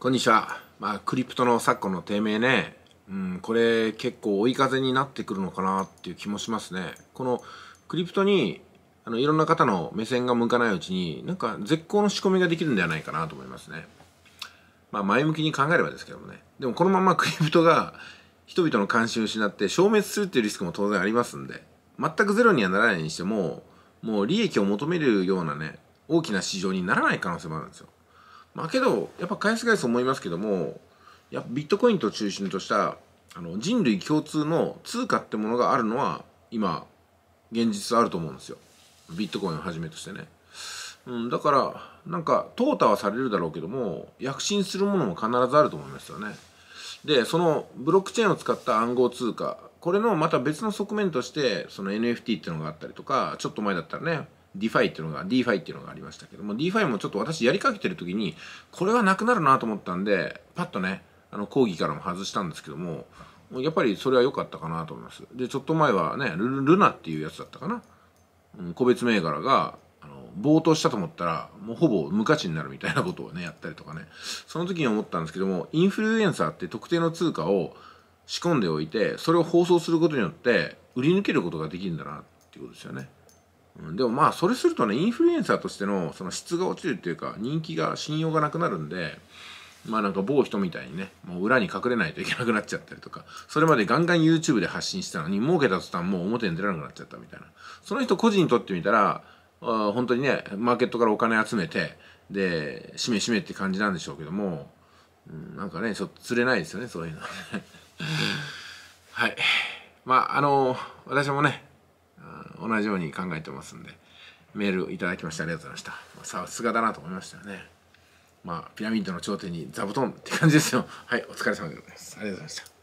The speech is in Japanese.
こんにちは。まあ、クリプトの昨今の低迷ね。うん、これ結構追い風になってくるのかなっていう気もしますね。このクリプトに、あの、いろんな方の目線が向かないうちに、なんか絶好の仕込みができるんではないかなと思いますね。まあ、前向きに考えればですけどもね。でもこのままクリプトが人々の関心を失って消滅するっていうリスクも当然ありますんで、全くゼロにはならないにしても、もう利益を求めるようなね、大きな市場にならない可能性もあるんですよ。まあけどやっぱ返す返す思いますけどもやビットコインと中心としたあの人類共通の通貨ってものがあるのは今現実あると思うんですよビットコインをはじめとしてね、うん、だからなんか淘汰はされるだろうけども躍進するものも必ずあると思いますよねでそのブロックチェーンを使った暗号通貨これのまた別の側面としてその NFT っていうのがあったりとかちょっと前だったらね DeFi っていうのが、DeFi っていうのがありましたけども、DeFi もちょっと私やりかけてる時に、これはなくなるなと思ったんで、パッとね、あの、講義からも外したんですけども、やっぱりそれは良かったかなと思います。で、ちょっと前はね、ルルナっていうやつだったかな。うん、個別銘柄が、あの、冒頭したと思ったら、もうほぼ無価値になるみたいなことをね、やったりとかね。その時に思ったんですけども、インフルエンサーって特定の通貨を仕込んでおいて、それを放送することによって、売り抜けることができるんだなっていうことですよね。でもまあそれするとねインフルエンサーとしてのその質が落ちるっていうか人気が信用がなくなるんでまあなんか某人みたいにねもう裏に隠れないといけなくなっちゃったりとかそれまでガンガン YouTube で発信したのに儲けた途端もう表に出られなくなっちゃったみたいなその人個人にとってみたらあ本当にねマーケットからお金集めてでしめしめって感じなんでしょうけども、うん、なんかねちょっと釣れないですよねそういうのはねはいまああの私もね同じように考えてますんでメールいただきましてありがとうございましたさすがだなと思いましたよねまあピラミッドの頂点に座布団って感じですよはいお疲れ様でございますありがとうございました